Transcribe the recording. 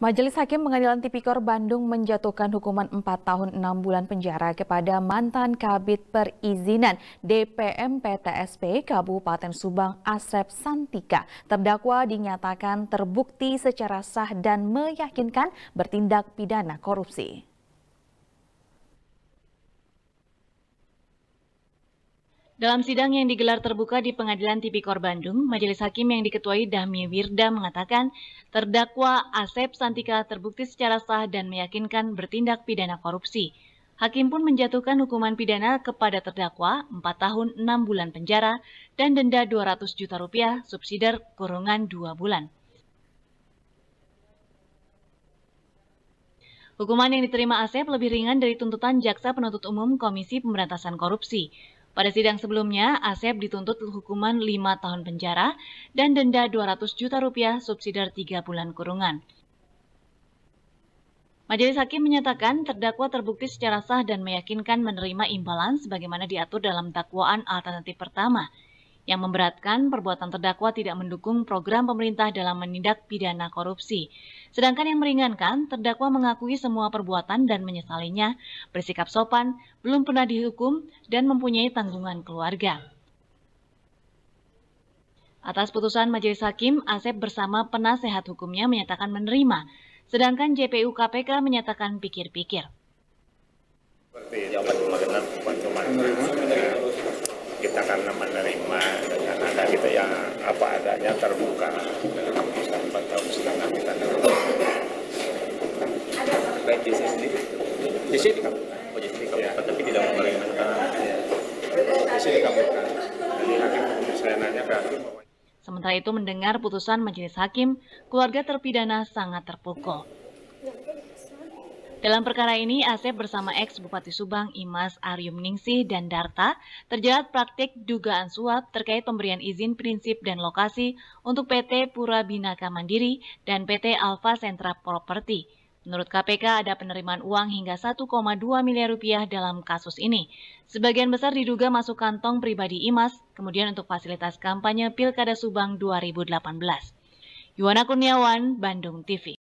Majelis Hakim Pengadilan Tipikor Bandung menjatuhkan hukuman 4 tahun 6 bulan penjara kepada mantan Kabit Perizinan DPM PTSP Kabupaten Subang Asep Santika. Terdakwa dinyatakan terbukti secara sah dan meyakinkan bertindak pidana korupsi. Dalam sidang yang digelar terbuka di Pengadilan Tipikor Bandung, Majelis Hakim yang diketuai Dahmi Wirda mengatakan terdakwa Asep Santika terbukti secara sah dan meyakinkan bertindak pidana korupsi. Hakim pun menjatuhkan hukuman pidana kepada terdakwa 4 tahun 6 bulan penjara dan denda 200 juta rupiah subsidiar kurungan 2 bulan. Hukuman yang diterima Asep lebih ringan dari tuntutan Jaksa Penuntut Umum Komisi Pemberantasan Korupsi. Pada sidang sebelumnya, Asep dituntut hukuman 5 tahun penjara dan denda 200 juta rupiah subsidi 3 bulan kurungan. Majelis Hakim menyatakan terdakwa terbukti secara sah dan meyakinkan menerima imbalan sebagaimana diatur dalam dakwaan alternatif pertama yang memberatkan perbuatan terdakwa tidak mendukung program pemerintah dalam menindak pidana korupsi. Sedangkan yang meringankan, terdakwa mengakui semua perbuatan dan menyesalinya, bersikap sopan, belum pernah dihukum, dan mempunyai tanggungan keluarga. Atas putusan majelis hakim, Asep bersama penasehat hukumnya menyatakan menerima, sedangkan JPU KPK menyatakan pikir-pikir. Seperti menerima dengan ada kita yang apa adanya terbuka dalam keputusan empat tahun setengah kita terbuka. Baik JC sendiri? JC di kampung. Oh JC di kampung, ya. tapi tidak menerima JC di kampung. Jadi hakim saya nanya ke hakim Sementara itu mendengar putusan majelis hakim, keluarga terpidana sangat terpukul. Dalam perkara ini, Asep bersama ex Bupati Subang Imas Aryum Ningsih dan Darta terjerat praktik dugaan suap terkait pemberian izin prinsip dan lokasi untuk PT Pura Binaka Mandiri dan PT Alfa Sentra Property. Menurut KPK, ada penerimaan uang hingga 1,2 miliar rupiah dalam kasus ini. Sebagian besar diduga masuk kantong pribadi Imas, kemudian untuk fasilitas kampanye Pilkada Subang 2018. Yuwana Kurniawan, Bandung TV.